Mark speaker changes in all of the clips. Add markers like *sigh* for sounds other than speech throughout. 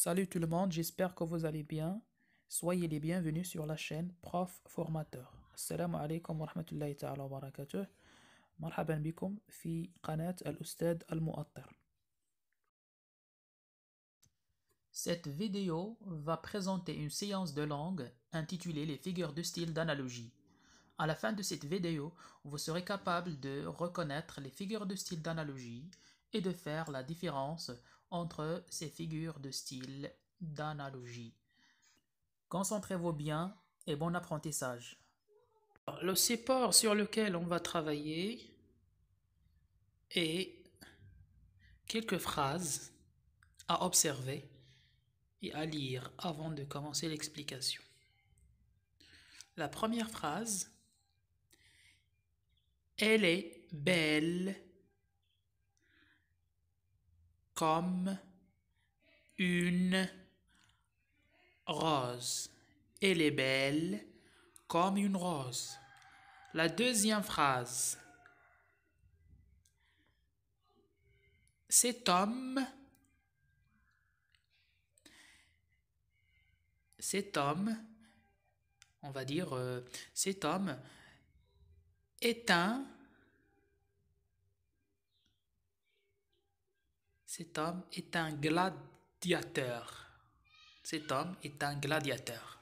Speaker 1: Salut tout le monde, j'espère que vous allez bien. Soyez les bienvenus sur la chaîne Prof Formateur. wa rahmatullahi wa barakatuh. Marhaban bikum fi بكم al ustad al Cette vidéo va présenter une séance de langue intitulée Les figures de style d'analogie. À la fin de cette vidéo, vous serez capable de reconnaître les figures de style d'analogie et de faire la différence entre ces figures de style, d'analogie. Concentrez-vous bien et bon apprentissage. Le support sur lequel on va travailler est quelques phrases à observer et à lire avant de commencer l'explication. La première phrase, elle est belle comme une rose. Elle est belle comme une rose. La deuxième phrase. Cet homme, cet homme, on va dire, euh, cet homme est un Cet homme est un gladiateur. Cet homme est un gladiateur.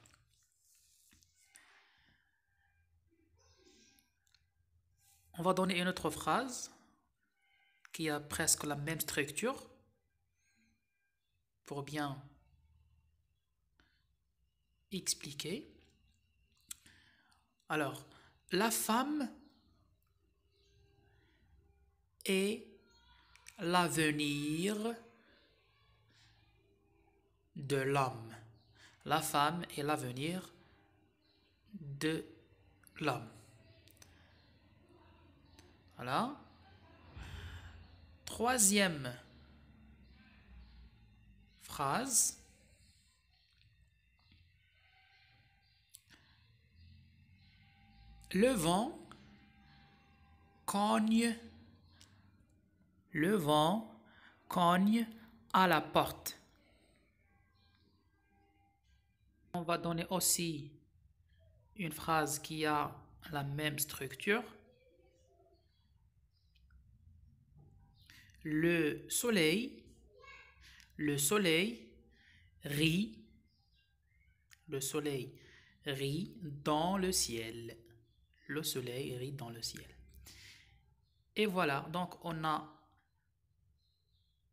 Speaker 1: On va donner une autre phrase qui a presque la même structure pour bien expliquer. Alors, la femme est l'avenir de l'homme. La femme est l'avenir de l'homme. Voilà. Troisième phrase. Le vent cogne le vent cogne à la porte. On va donner aussi une phrase qui a la même structure. Le soleil, le soleil rit, le soleil rit dans le ciel. Le soleil rit dans le ciel. Et voilà, donc on a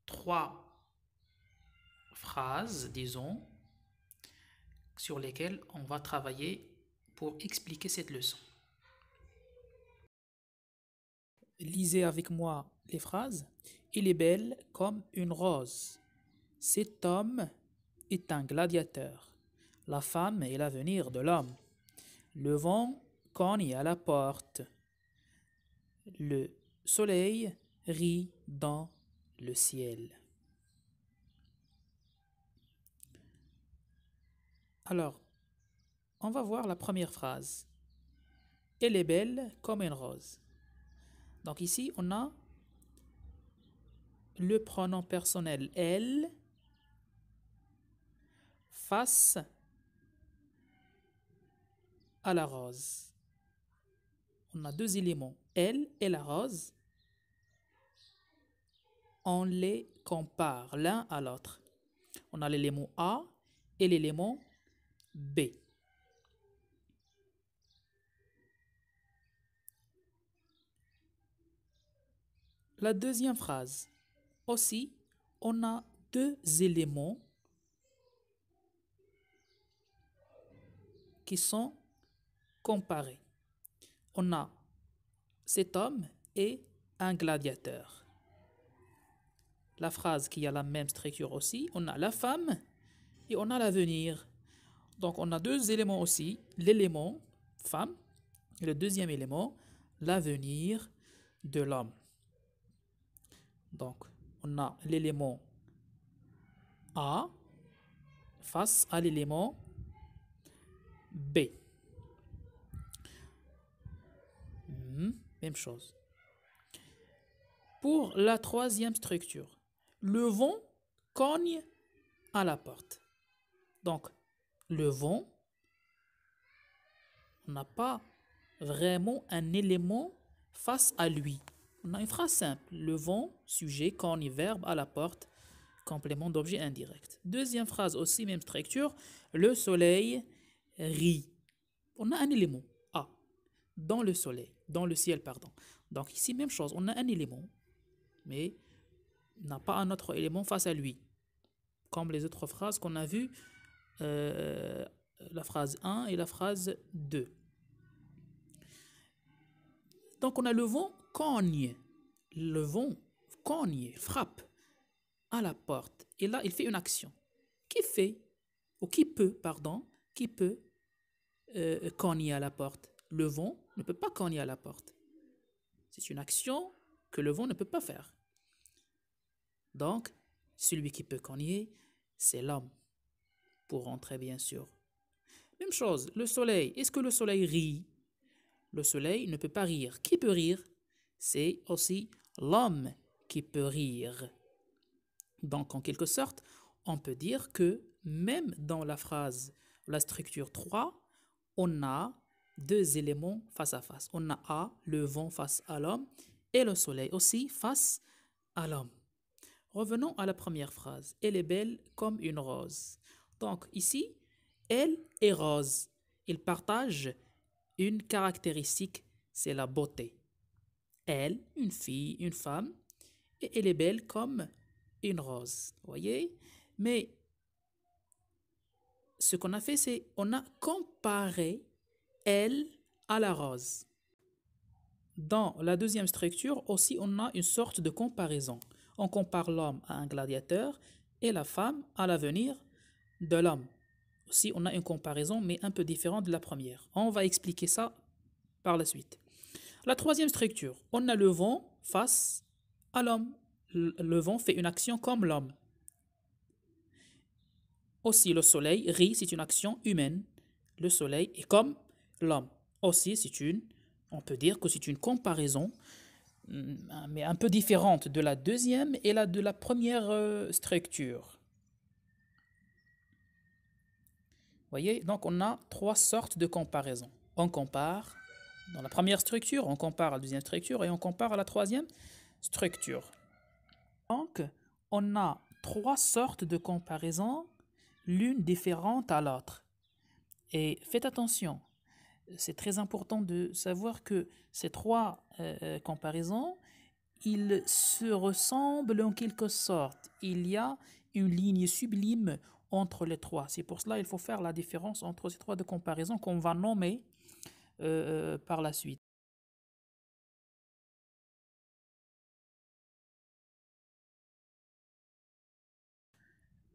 Speaker 1: trois phrases, disons, sur lesquelles on va travailler pour expliquer cette leçon. Lisez avec moi les phrases. Il est belle comme une rose. Cet homme est un gladiateur. La femme est l'avenir de l'homme. Le vent cogne à la porte. Le soleil rit dans le ciel. Alors, on va voir la première phrase. Elle est belle comme une rose. Donc ici, on a le pronom personnel elle face à la rose. On a deux éléments, elle et la rose on les compare l'un à l'autre. On a l'élément A et l'élément B. La deuxième phrase. Aussi, on a deux éléments qui sont comparés. On a cet homme et un gladiateur la phrase qui a la même structure aussi. On a la femme et on a l'avenir. Donc on a deux éléments aussi, l'élément femme et le deuxième élément, l'avenir de l'homme. Donc on a l'élément A face à l'élément B. Hmm, même chose. Pour la troisième structure, le vent cogne à la porte. Donc, le vent, n'a pas vraiment un élément face à lui. On a une phrase simple. Le vent, sujet, cogne, verbe, à la porte, complément d'objet indirect. Deuxième phrase aussi, même structure. Le soleil rit. On a un élément, A, dans le soleil, dans le ciel, pardon. Donc ici, même chose, on a un élément, mais n'a pas un autre élément face à lui. Comme les autres phrases qu'on a vues, euh, la phrase 1 et la phrase 2. Donc on a le vent cogne. Le vent cogne, frappe à la porte. Et là, il fait une action. Qui fait, ou qui peut, pardon, qui peut euh, cogner à la porte Le vent ne peut pas cogner à la porte. C'est une action que le vent ne peut pas faire. Donc, celui qui peut cogner, c'est l'homme, pour rentrer bien sûr. Même chose, le soleil. Est-ce que le soleil rit Le soleil ne peut pas rire. Qui peut rire C'est aussi l'homme qui peut rire. Donc, en quelque sorte, on peut dire que même dans la phrase, la structure 3, on a deux éléments face à face. On a A, le vent face à l'homme, et le soleil aussi face à l'homme. Revenons à la première phrase. Elle est belle comme une rose. Donc ici, elle est rose. Ils partagent une caractéristique, c'est la beauté. Elle, une fille, une femme, et elle est belle comme une rose. Voyez Mais ce qu'on a fait, c'est on a comparé elle à la rose. Dans la deuxième structure aussi, on a une sorte de comparaison. On compare l'homme à un gladiateur et la femme à l'avenir de l'homme. Aussi, on a une comparaison, mais un peu différente de la première. On va expliquer ça par la suite. La troisième structure, on a le vent face à l'homme. Le vent fait une action comme l'homme. Aussi, le soleil rit, c'est une action humaine. Le soleil est comme l'homme. Aussi, c'est une, on peut dire que c'est une comparaison Mm, ah, mais un peu différente de la deuxième et la de la première euh, structure. Voyez, donc on a trois sortes de comparaisons. On compare dans la première structure, on compare à la deuxième structure et on compare à la troisième structure. Donc, on a trois sortes de comparaisons, l'une différente à l'autre. Et faites attention, c'est très important de savoir que ces trois euh, euh, comparaisons, ils se ressemblent en quelque sorte. Il y a une ligne sublime entre les trois. C'est pour cela qu'il faut faire la différence entre ces trois de comparaisons qu'on va nommer euh, par la suite.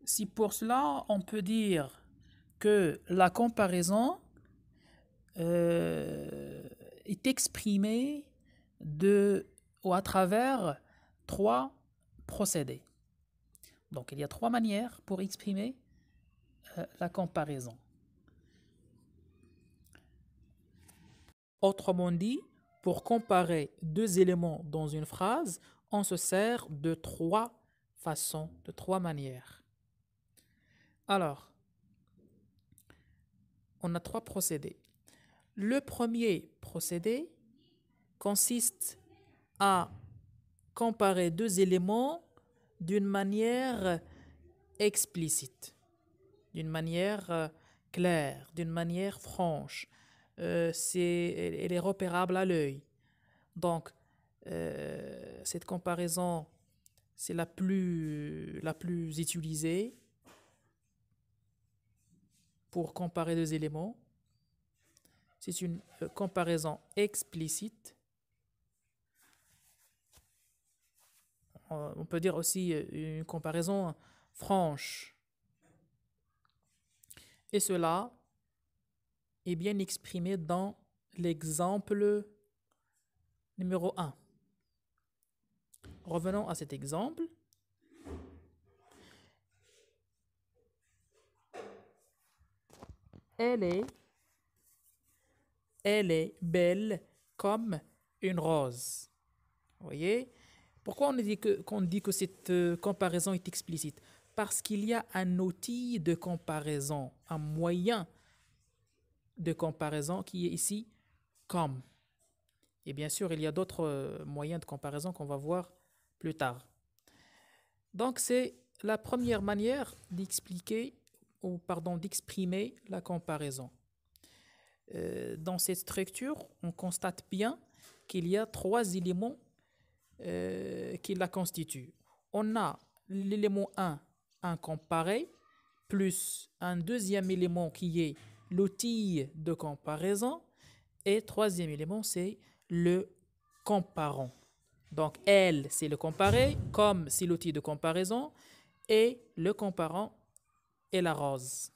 Speaker 1: Si pour cela, on peut dire que la comparaison euh, est exprimé de, ou à travers trois procédés. Donc il y a trois manières pour exprimer euh, la comparaison. Autrement dit, pour comparer deux éléments dans une phrase, on se sert de trois façons, de trois manières. Alors, on a trois procédés. Le premier procédé consiste à comparer deux éléments d'une manière explicite, d'une manière euh, claire, d'une manière franche. Euh, c'est, elle est repérable à l'œil. Donc, euh, cette comparaison, c'est la plus, la plus utilisée pour comparer deux éléments. C'est une euh, comparaison explicite. Euh, on peut dire aussi euh, une comparaison franche. Et cela est bien exprimé dans l'exemple numéro 1. Revenons à cet exemple. Elle est elle est belle comme une rose. Vous voyez Pourquoi on dit que, dit que cette euh, comparaison est explicite Parce qu'il y a un outil de comparaison, un moyen de comparaison qui est ici comme. Et bien sûr, il y a d'autres euh, moyens de comparaison qu'on va voir plus tard. Donc c'est la première manière d'expliquer ou pardon d'exprimer la comparaison. Euh, dans cette structure, on constate bien qu'il y a trois éléments euh, qui la constituent. On a l'élément 1, un comparé, plus un deuxième élément qui est l'outil de comparaison, et troisième élément, c'est le comparant. Donc L, c'est le comparé, comme c'est l'outil de comparaison, et le comparant est la rose.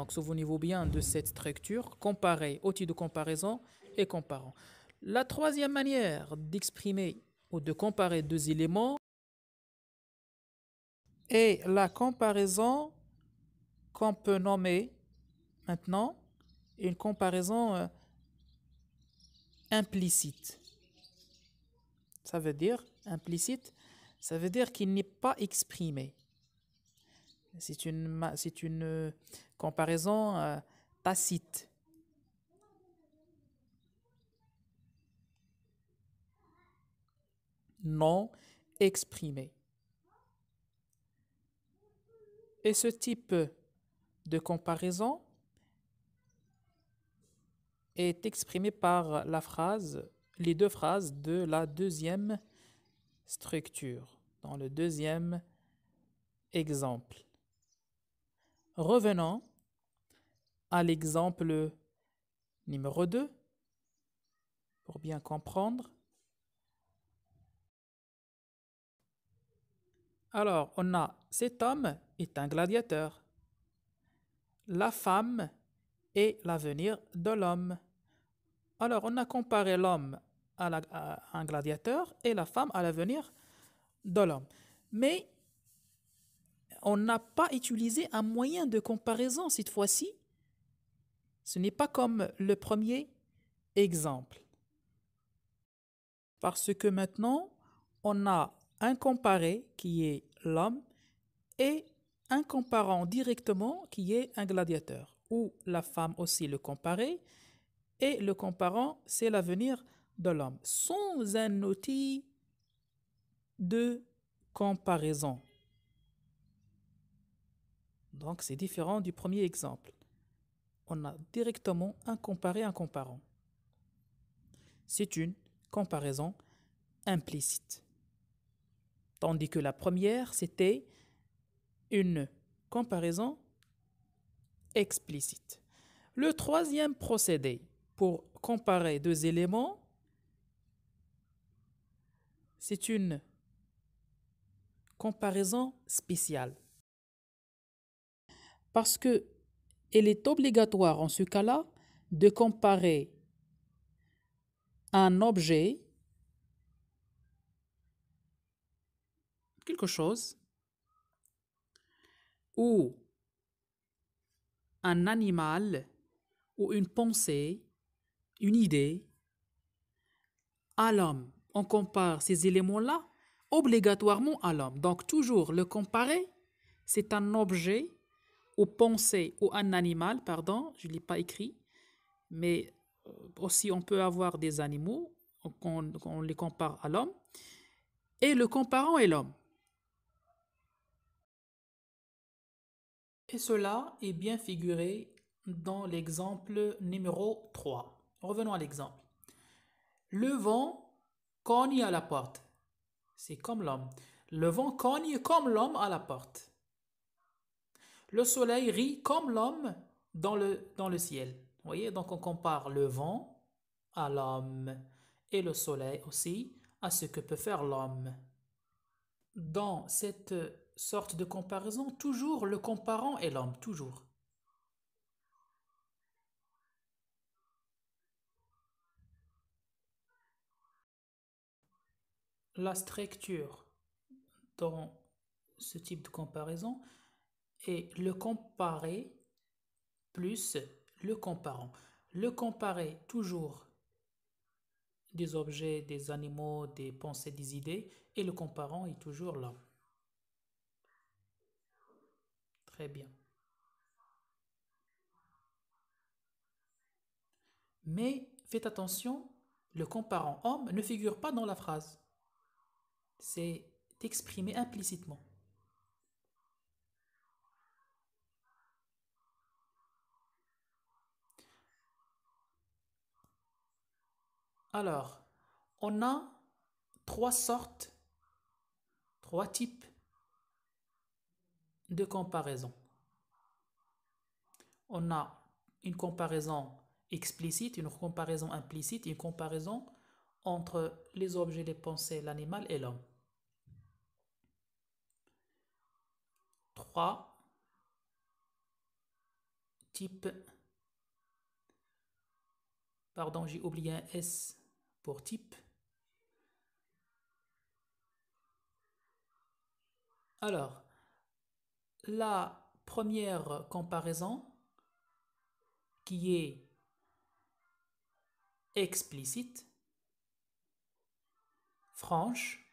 Speaker 1: Donc, souvenez-vous bien de cette structure, comparer, outil de comparaison et comparant. La troisième manière d'exprimer ou de comparer deux éléments est la comparaison qu'on peut nommer maintenant une comparaison euh, implicite. Ça veut dire implicite, ça veut dire qu'il n'est pas exprimé. C'est une, euh, comparaison euh, tacite. Non exprimée. Et ce type de comparaison est exprimé par la phrase, les deux phrases de la deuxième structure, dans le deuxième exemple. Revenons à l'exemple numéro 2 pour bien comprendre. Alors, on a cet homme est un gladiateur. La femme est l'avenir de l'homme. Alors, on a comparé l'homme à, à, un gladiateur et la femme à l'avenir de l'homme. Mais on n'a pas utilisé un moyen de comparaison cette fois-ci. Ce n'est pas comme le premier exemple. Parce que maintenant, on a un comparé qui est l'homme et un comparant directement qui est un gladiateur, ou la femme aussi le comparé, et le comparant, c'est l'avenir de l'homme, sans un outil de comparaison. Donc c'est différent du premier exemple. On a directement un comparé un comparant. C'est une comparaison implicite. Tandis que la première, c'était une comparaison explicite. Le troisième procédé pour comparer deux éléments, c'est une comparaison spéciale parce que est obligatoire en ce cas-là de comparer un objet, quelque chose, ou un animal, ou une pensée, une idée, à l'homme. On compare ces éléments-là obligatoirement à l'homme. Donc toujours le comparer, c'est un objet ou penser ou un animal, pardon, je ne l'ai pas écrit, mais euh, aussi on peut avoir des animaux qu'on on les compare à l'homme, et le comparant est l'homme. Et cela est bien figuré dans l'exemple numéro 3. Revenons à l'exemple. Le vent cogne à la porte. C'est comme l'homme. Le vent cogne comme l'homme à la porte. Le soleil rit comme l'homme dans le, ciel. Vous voyez, donc on compare le vent à l'homme et le soleil aussi à ce que peut faire l'homme. Dans cette sorte de comparaison, toujours le comparant est l'homme, toujours. La structure dans ce type de comparaison, et le comparer plus le comparant. Le comparer toujours des objets, des animaux, des pensées, des idées et le comparant est toujours là. Très bien. Mais faites attention, le comparant homme ne figure pas dans la phrase. C'est exprimé implicitement. Alors, on a trois sortes, trois types de comparaison. On a une comparaison explicite, une comparaison implicite, une comparaison entre les objets, les pensées, l'animal et l'homme. Trois types. Pardon, j'ai oublié un S type. Alors, la première comparaison qui est explicite, franche,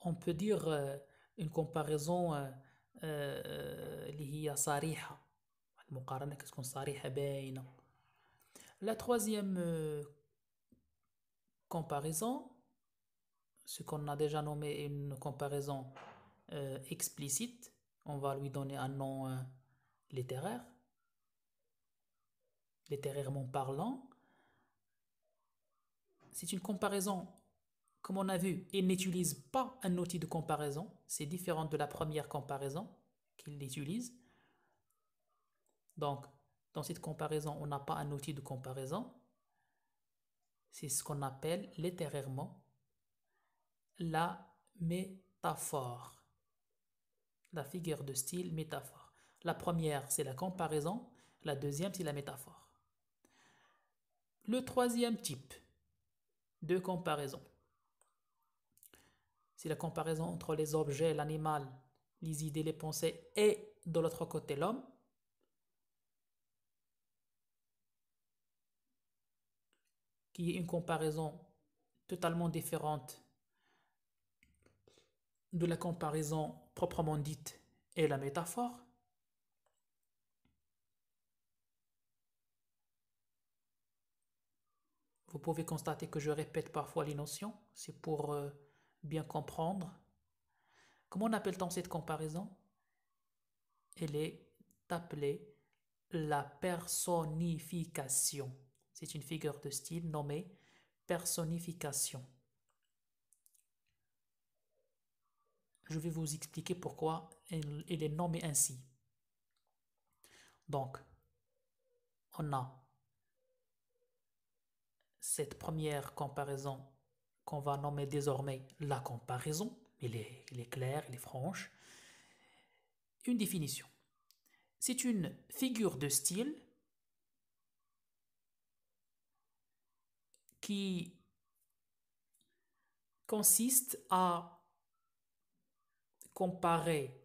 Speaker 1: on peut dire euh, une comparaison euh, euh, la troisième euh, comparaison ce qu'on a déjà nommé une comparaison euh, explicite on va lui donner un nom euh, littéraire littérairement parlant c'est une comparaison comme on a vu, il n'utilise pas un outil de comparaison. C'est différent de la première comparaison qu'il utilise. Donc, dans cette comparaison, on n'a pas un outil de comparaison. C'est ce qu'on appelle littérairement la métaphore. La figure de style métaphore. La première, c'est la comparaison. La deuxième, c'est la métaphore. Le troisième type de comparaison, c'est la comparaison entre les objets, l'animal, les idées, les pensées et de l'autre côté l'homme. une comparaison totalement différente de la comparaison proprement dite et la métaphore. Vous pouvez constater que je répète parfois les notions, c'est pour euh, bien comprendre. Comment appelle-t-on cette comparaison Elle est appelée la personnification. C'est une figure de style nommée personnification. Je vais vous expliquer pourquoi elle est nommée ainsi. Donc, on a cette première comparaison qu'on va nommer désormais la comparaison. Il est, il est clair, il est franche. Une définition. C'est une figure de style qui consiste à comparer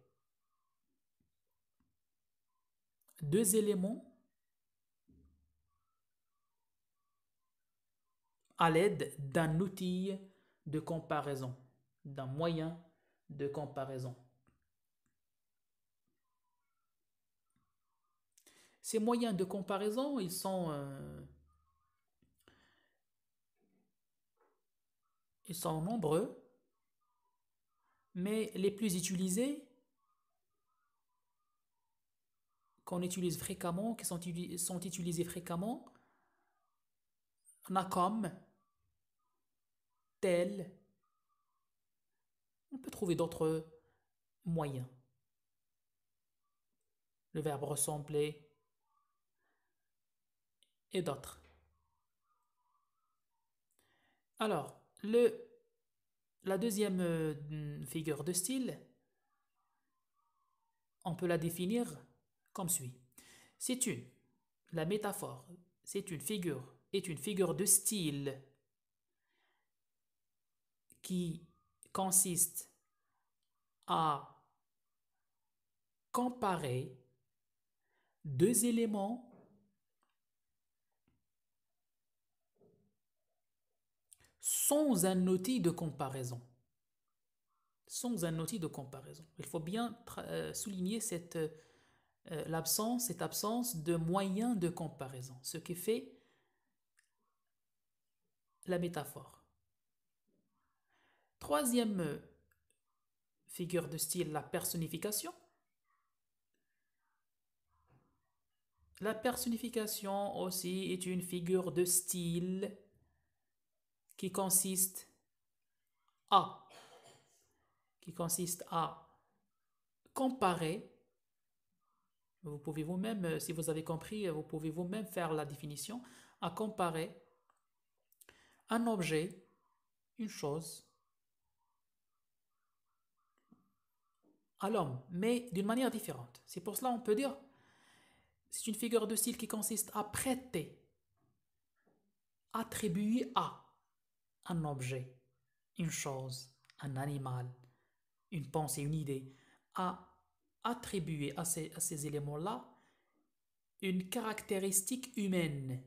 Speaker 1: deux éléments à l'aide d'un outil de comparaison, d'un moyen de comparaison. Ces moyens de comparaison, ils sont euh, ils sont nombreux, mais les plus utilisés, qu'on utilise fréquemment, qui sont, utilisés fréquemment, on a comme, tel. On peut trouver d'autres moyens. Le verbe ressembler et d'autres. Alors, le, la deuxième euh, figure de style, on peut la définir comme suit. C'est une, la métaphore, c'est une figure, est une figure de style qui consiste à comparer deux éléments sans un outil de comparaison. Sans un outil de comparaison. Il faut bien euh, souligner cette, euh, euh, cette absence de moyens de comparaison, ce qui fait la métaphore. Troisième figure de style, la personnification. La personnification aussi est une figure de style qui consiste à, qui consiste à comparer. Vous pouvez vous-même, euh, si vous avez compris, euh, vous pouvez vous-même faire la définition, à comparer un objet, une chose, à l'homme, mais d'une manière différente. C'est pour cela on peut dire, c'est une figure de style qui consiste à prêter, attribuer à un objet, une chose, un animal, une pensée, une idée, à attribuer à ces, à ces éléments-là une caractéristique humaine,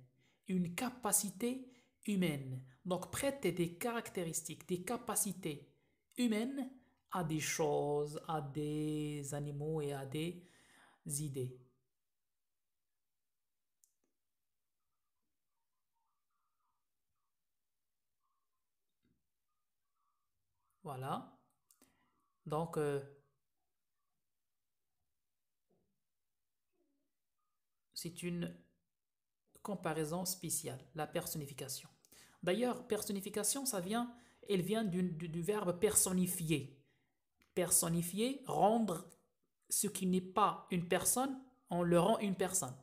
Speaker 1: une capacité humaine. Donc prêter des caractéristiques, des capacités humaines à des choses, à des animaux et à des idées. Voilà. Donc, euh, c'est une comparaison spéciale, la personnification. D'ailleurs, personnification, ça vient, elle vient du, verbe personnifier. Personnifier, rendre ce qui n'est pas une personne, on le rend une personne.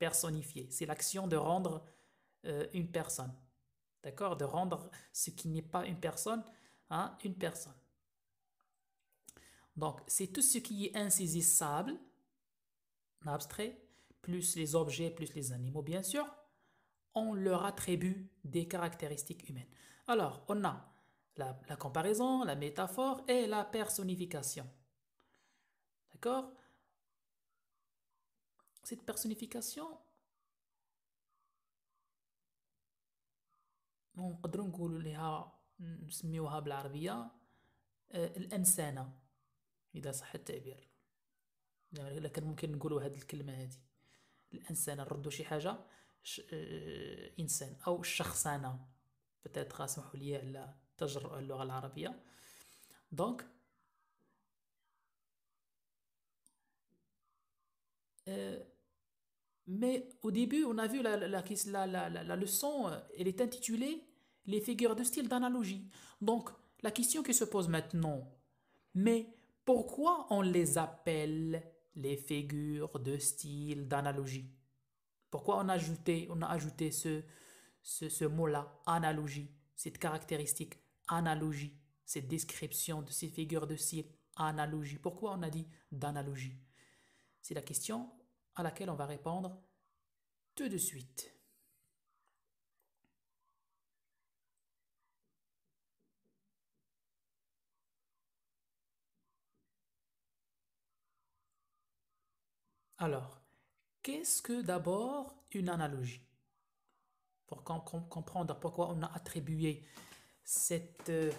Speaker 1: Personnifier, c'est l'action de rendre euh, une personne. D'accord De rendre ce qui n'est pas une personne, une personne. Donc, c'est tout ce qui est insaisissable, abstrait, plus les objets, plus les animaux, bien sûr, on leur attribue des caractéristiques humaines. Alors, on a la, comparaison, la métaphore et la personnification. D'accord Cette personnification, on peut نسميوها بالعربيه آه، الانسانه اذا صح التعبير يعني لكن ممكن نقولوا هذه الكلمه هذه الانسانه نردوا شي حاجه آه، انسان او الشخصانه بتاتر اسمحوا لي على تجرؤ اللغه العربيه دونك mais آه، au début, on a vu la, la, la, la, la leçon, elle est intitulée les figures de style d'analogie. Donc, la question qui se pose maintenant, mais pourquoi on les appelle les figures de style d'analogie Pourquoi on a ajouté, on a ajouté ce, ce, ce mot-là, analogie, cette caractéristique, analogie, cette description de ces figures de style, analogie Pourquoi on a dit d'analogie C'est la question à laquelle on va répondre tout de suite. Alors, qu'est-ce que d'abord une analogie Pour comprendre pourquoi on a attribué euh,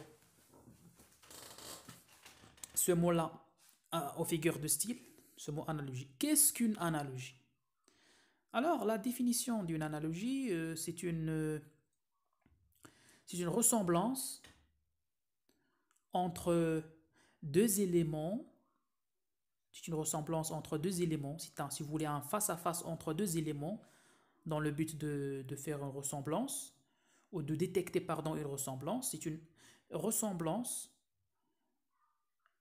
Speaker 1: ce mot-là euh, aux figures de style, ce mot analogie. Qu'est-ce qu'une analogie Alors, la définition d'une analogie, euh, c'est une, une ressemblance entre deux éléments c'est une ressemblance entre deux éléments. Si, si vous voulez un face-à-face entre deux éléments, dans le but de, faire une ressemblance, ou de détecter pardon, une ressemblance, c'est une ressemblance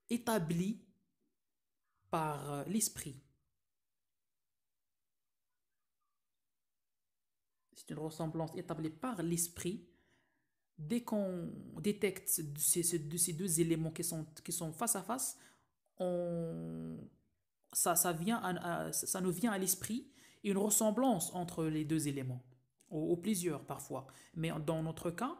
Speaker 1: établie par euh, l'esprit. C'est une ressemblance établie par l'esprit. Dès qu'on détecte ces, deux éléments qui sont face à face, on, ça, ça, vient ça nous vient à l'esprit une ressemblance entre les deux éléments, ou, plusieurs parfois. Mais dans notre cas,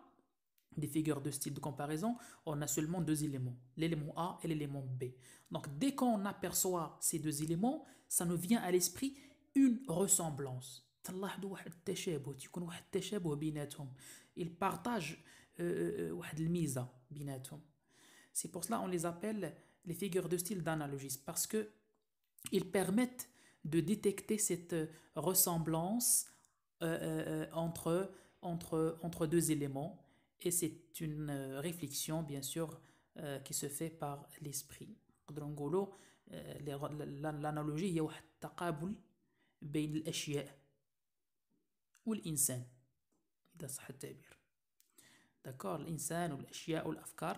Speaker 1: des figures de style de comparaison, on a seulement deux éléments, l'élément A et l'élément B. Donc dès qu'on aperçoit ces deux éléments, ça nous vient à l'esprit une ressemblance. Ils partagent euh, euh, euh C'est pour cela qu'on les appelle les figures de style d'analogisme parce que ils permettent de détecter cette euh, ressemblance euh, euh, entre, entre, entre deux éléments et c'est une réflexion bien sûr qui se fait par l'esprit. L'analogie, il y a un taqabul ou الأشياء D'accord, إذا ou ou l'afkar.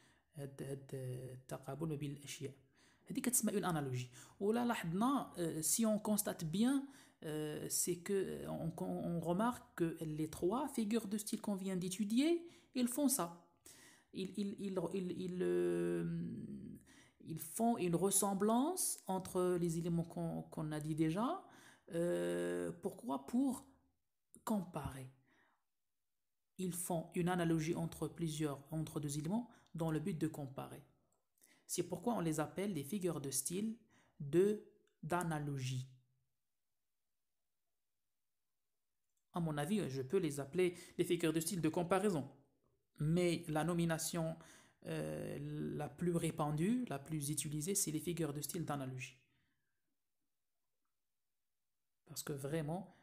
Speaker 1: de هاد choses. ما on الاشياء هذه une analogie. انالوجي là, si on constate bien, c'est que on, remarque que les trois figures de style qu'on vient d'étudier ils font ça ils ils euh, font une ressemblance entre les éléments qu'on a dit déjà euh, pourquoi pour comparer ils font une analogie entre plusieurs entre deux éléments dans le but de comparer. C'est pourquoi on les appelle des figures de style de d'analogie. À mon avis, je peux les appeler des figures de style de comparaison. Mais la nomination euh, la plus répandue, la plus utilisée, c'est les figures de style d'analogie. Parce que vraiment,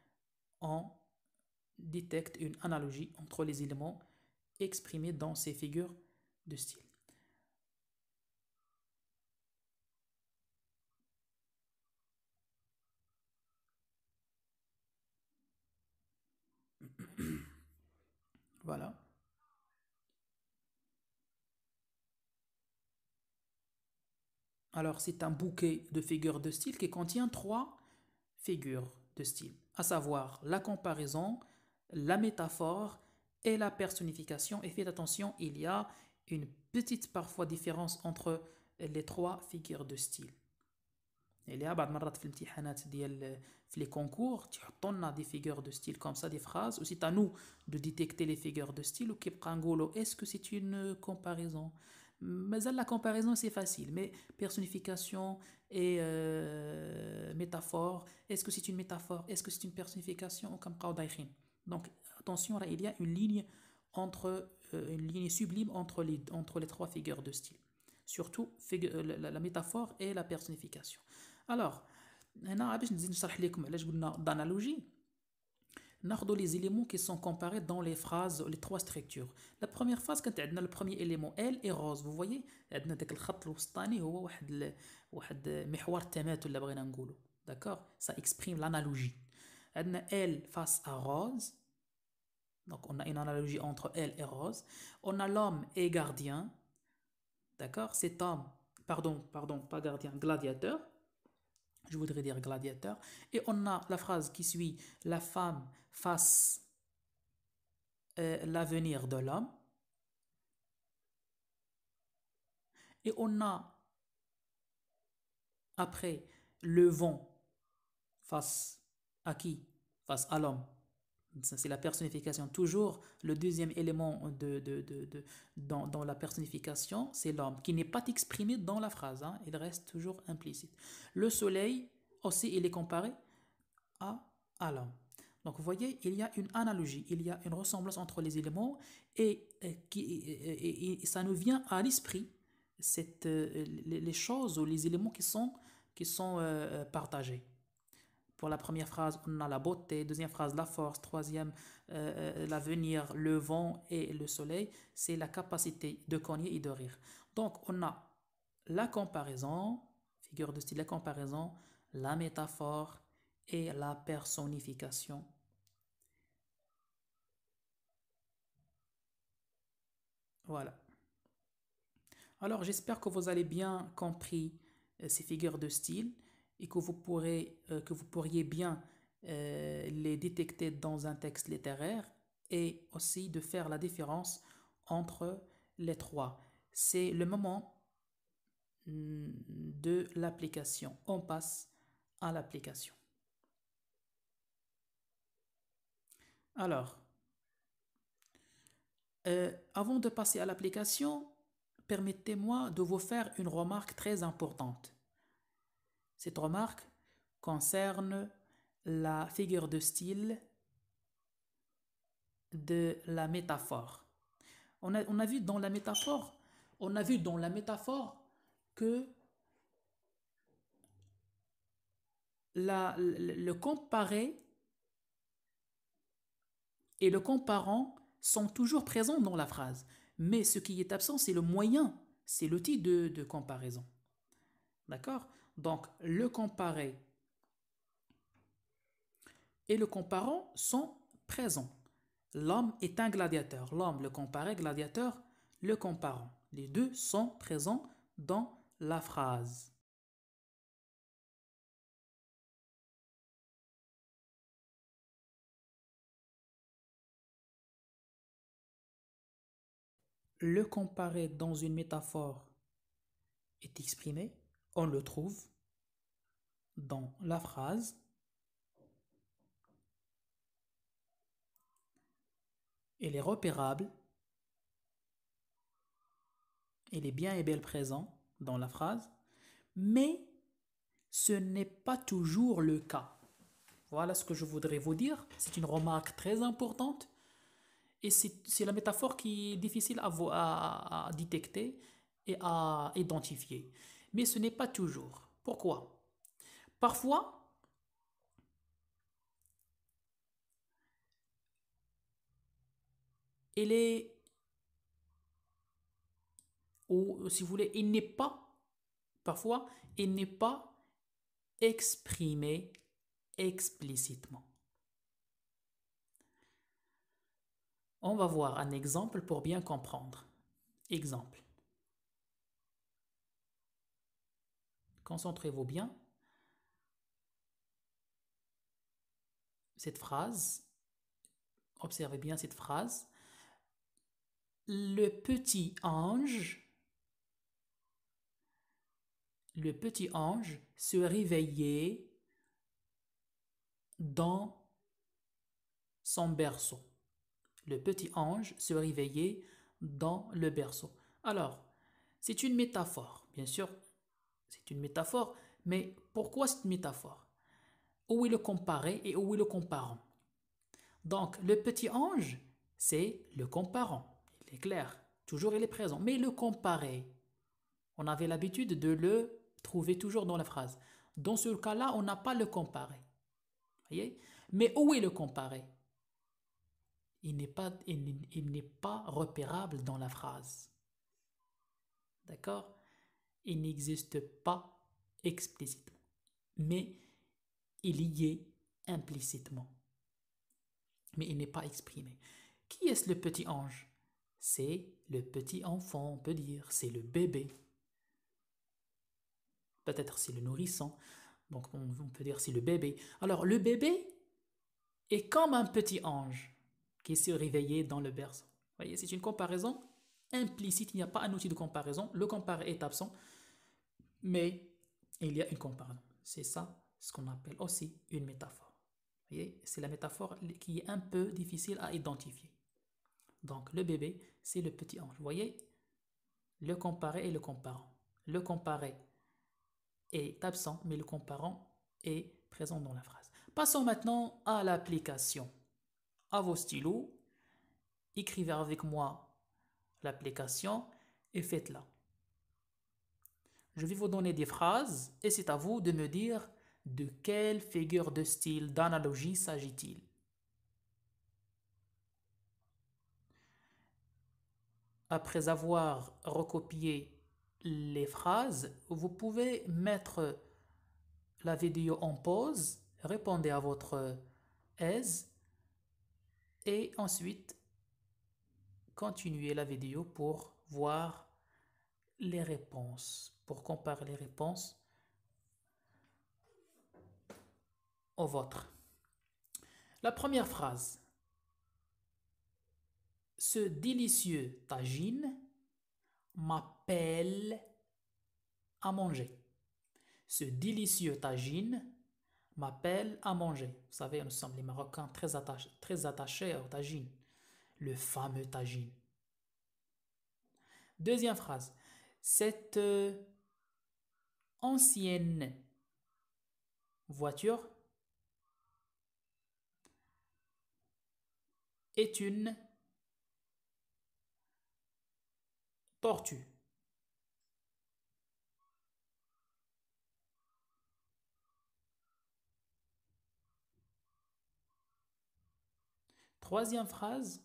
Speaker 1: on détecte une analogie entre les éléments exprimés dans ces figures de style. *clears throat* voilà. Alors c'est un bouquet de figures de style qui contient trois figures de style, à savoir la comparaison, la métaphore et la personnification. Et faites attention, il y a une petite parfois différence entre les trois figures de style. Et là, a, marat fil concours, tu as des figures de style comme ça des phrases, aussi c'est à nous de détecter les figures de style ou Golo, est-ce que c'est une comparaison Mais la comparaison c'est facile, mais personnification et euh, métaphore, est-ce que c'est une métaphore Est-ce que c'est une personnification comme Donc attention, il y a une ligne entre euh, une ligne sublime entre les, entre les trois figures de style. Surtout euh, la, métaphore et la personnification. Alors, d'analogie, ناخذوا les éléments qui sont comparés dans les phrases les trois structures la première phrase كانت عندنا le premier élément elle et rose vous voyez d'accord ça exprime l'analogie elle face à rose donc on a une analogie entre elle et Rose. On a l'homme et gardien. D'accord C'est homme, pardon, pardon, pas gardien, gladiateur. Je voudrais dire gladiateur. Et on a la phrase qui suit la femme face euh, l'avenir de l'homme. Et on a après le vent face à qui Face à l'homme c'est la personnification. Toujours, le deuxième élément de, de, de, de dans, dans, la personnification, c'est l'homme, qui n'est pas exprimé dans la phrase. Hein. il reste toujours implicite. Le soleil, aussi, il est comparé à, à l'homme. Donc, vous voyez, il y a une analogie, il y a une ressemblance entre les éléments et, qui, ça nous vient à l'esprit, cette, euh, les, choses ou les éléments qui sont, qui sont euh, partagés. Pour la première phrase, on a la beauté. Deuxième phrase, la force. Troisième, euh, euh, l'avenir, le vent et le soleil. C'est la capacité de cogner et de rire. Donc, on a la comparaison, figure de style, la comparaison, la métaphore et la personnification. Voilà. Alors, j'espère que vous avez bien compris euh, ces figures de style et euh, que vous, pourriez bien euh, les détecter dans un texte littéraire et aussi de faire la différence entre les trois. C'est le moment mm, de l'application. On passe à l'application. Alors, euh, avant de passer à l'application, permettez-moi de vous faire une remarque très importante. Cette remarque concerne la figure de style de la métaphore. On a, vu dans la métaphore, on a vu dans la métaphore que le, comparé et le comparant sont toujours présents dans la phrase. Mais ce qui est absent, c'est le moyen, c'est l'outil de, de comparaison. D'accord donc le comparé et le comparant sont présents. L'homme est un gladiateur. L'homme, le comparé, gladiateur, le comparant. Les deux sont présents dans la phrase. Le comparé dans une métaphore est exprimé on le trouve dans la phrase Elle est repérable, Elle est bien et bel présent dans la phrase, mais ce n'est pas toujours le cas. Voilà ce que je voudrais vous dire. C'est une remarque très importante et c'est la métaphore qui est difficile à, à, à détecter et à identifier mais ce n'est pas toujours. Pourquoi Parfois, il est, ou si vous voulez, il n'est pas, parfois, il n'est pas exprimé explicitement. On va voir un exemple pour bien comprendre. Exemple. Concentrez-vous bien. Cette phrase, observez bien cette phrase. Le petit ange, le petit ange se réveillait dans son berceau. Le petit ange se réveillait dans le berceau. Alors, c'est une métaphore. Bien sûr, c'est une métaphore, mais pourquoi cette métaphore Où est le comparé et où est le comparant Donc, le petit ange, c'est le comparant. Il est clair, toujours il est présent. Mais le comparé, on avait l'habitude de le trouver toujours dans la phrase. Dans ce cas-là, on n'a pas le comparé. Voyez Mais où est le comparé Il n'est il, n'est pas repérable dans la phrase. D'accord il n'existe pas explicitement, mais il y est implicitement. Mais il n'est pas exprimé. Qui est-ce le petit ange C'est le petit enfant, on peut dire, c'est le bébé. Peut-être c'est le nourrisson, donc on, peut dire c'est le bébé. Alors le bébé est comme un petit ange qui s'est réveillé dans le berceau. Vous voyez, c'est une comparaison implicite, il n'y a pas un outil de comparaison, le comparé est absent. Mais il y a une comparaison. C'est ça ce qu'on appelle aussi une métaphore. C'est la métaphore qui est un peu difficile à identifier. Donc le bébé, c'est le petit ange. Vous voyez, le comparé et le comparant. Le comparé est absent, mais le comparant est présent dans la phrase. Passons maintenant à l'application. À vos stylos, écrivez avec moi l'application et faites-la. Je vais vous donner des phrases et c'est à vous de me dire de quelle figure de style d'analogie s'agit-il. Après avoir recopié les phrases, vous pouvez mettre la vidéo en pause, répondez à votre aise et ensuite continuer la vidéo pour voir les réponses pour comparer les réponses aux vôtres. La première phrase. Ce délicieux tagine m'appelle à manger. Ce délicieux tagine m'appelle à manger. Vous savez, nous sommes les Marocains très, très attachés au tagine, le fameux tagine. Deuxième phrase. Cette euh, ancienne voiture est une tortue. Troisième phrase,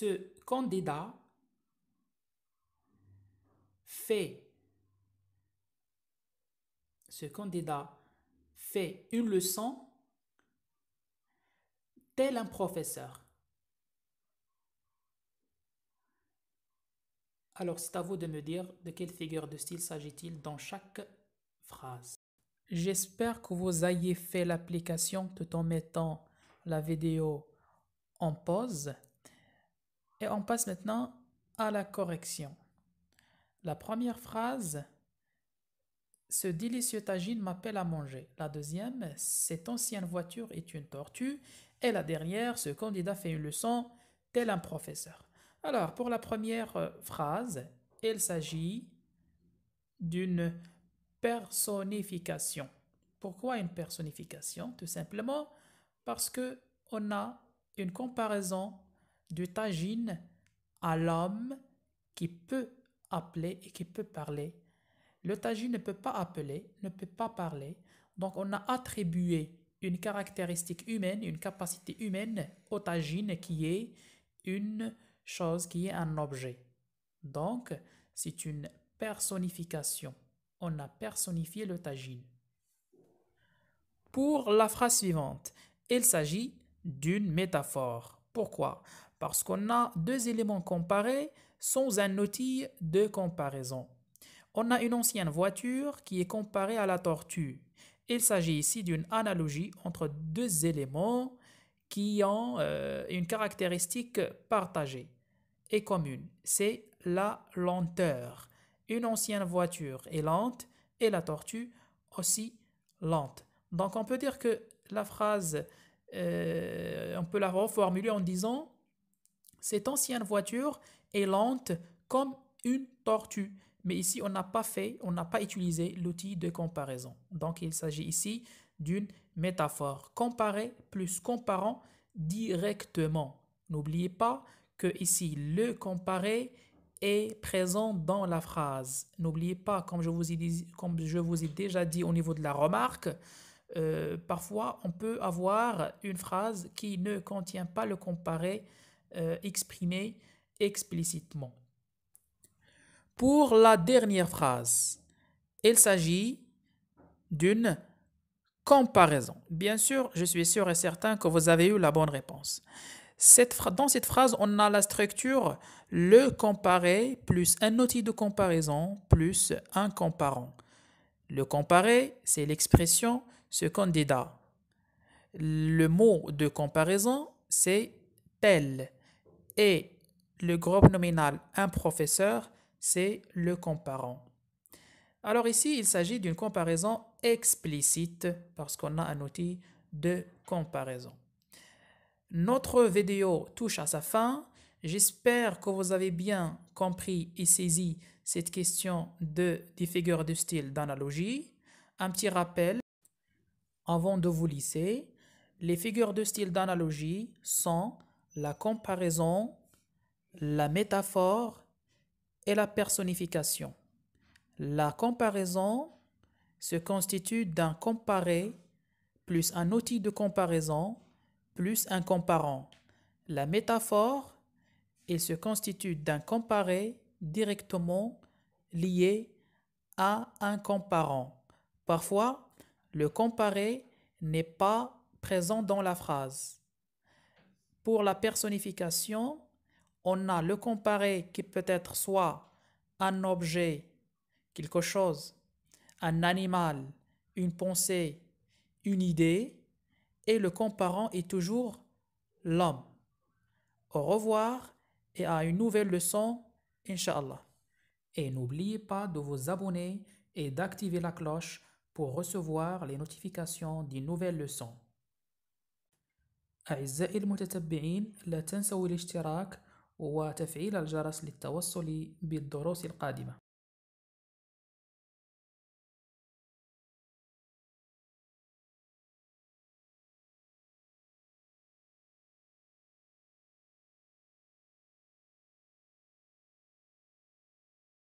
Speaker 1: ce candidat fait ce candidat fait une leçon tel un professeur. Alors c'est à vous de me dire de quelle figure de style s'agit-il dans chaque phrase. J'espère que vous ayez fait l'application tout en mettant la vidéo en pause et on passe maintenant à la correction. La première phrase, ce délicieux tagine m'appelle à manger. La deuxième, cette ancienne voiture est une tortue. Et la dernière, ce candidat fait une leçon, tel un professeur. Alors, pour la première euh, phrase, il s'agit d'une personnification. Pourquoi une personnification Tout simplement parce que on a une comparaison du tagine à l'homme qui peut appeler et qui peut parler. Le tagine ne peut pas appeler, ne peut pas parler. Donc on a attribué une caractéristique humaine, une capacité humaine au tagine qui est une chose, qui est un objet. Donc c'est une personnification. On a personnifié le tagine. Pour la phrase suivante, il s'agit d'une métaphore. Pourquoi parce qu'on a deux éléments comparés sans un outil de comparaison. On a une ancienne voiture qui est comparée à la tortue. Il s'agit ici d'une analogie entre deux éléments qui ont euh, une caractéristique partagée et commune. C'est la lenteur. Une ancienne voiture est lente et la tortue aussi lente. Donc on peut dire que la phrase, euh, on peut la reformuler en disant cette ancienne voiture est lente comme une tortue. Mais ici, on n'a pas fait, on n'a pas utilisé l'outil de comparaison. Donc, il s'agit ici d'une métaphore. Comparer plus comparant directement. N'oubliez pas que ici, le comparer est présent dans la phrase. N'oubliez pas, comme je, vous ai comme je vous ai déjà dit au niveau de la remarque, euh, parfois on peut avoir une phrase qui ne contient pas le comparer euh, exprimé explicitement. Pour la dernière phrase, il s'agit d'une comparaison. Bien sûr, je suis sûr et certain que vous avez eu la bonne réponse. dans cette phrase, on a la structure le comparé plus un outil de comparaison plus un comparant. Le comparé, c'est l'expression ce candidat. Le mot de comparaison, c'est tel. Et le groupe nominal un professeur, c'est le comparant. Alors ici, il s'agit d'une comparaison explicite parce qu'on a un outil de comparaison. Notre vidéo touche à sa fin. J'espère que vous avez bien compris et saisi cette question de, des figures de style d'analogie. Un petit rappel avant de vous lisser. Les figures de style d'analogie sont la comparaison, la métaphore et la personnification. La comparaison se constitue d'un comparé plus un outil de comparaison plus un comparant. La métaphore, elle se constitue d'un comparé directement lié à un comparant. Parfois, le comparé n'est pas présent dans la phrase. Pour la personnification, on a le comparé qui peut être soit un objet, quelque chose, un animal, une pensée, une idée, et le comparant est toujours l'homme. Au revoir et à une nouvelle leçon, Inshallah. Et n'oubliez pas de vous abonner et d'activer la cloche pour recevoir les notifications d'une nouvelle leçon. أعزائي المتتبعين لا تنسوا الاشتراك وتفعيل الجرس للتوصل بالدروس القادمة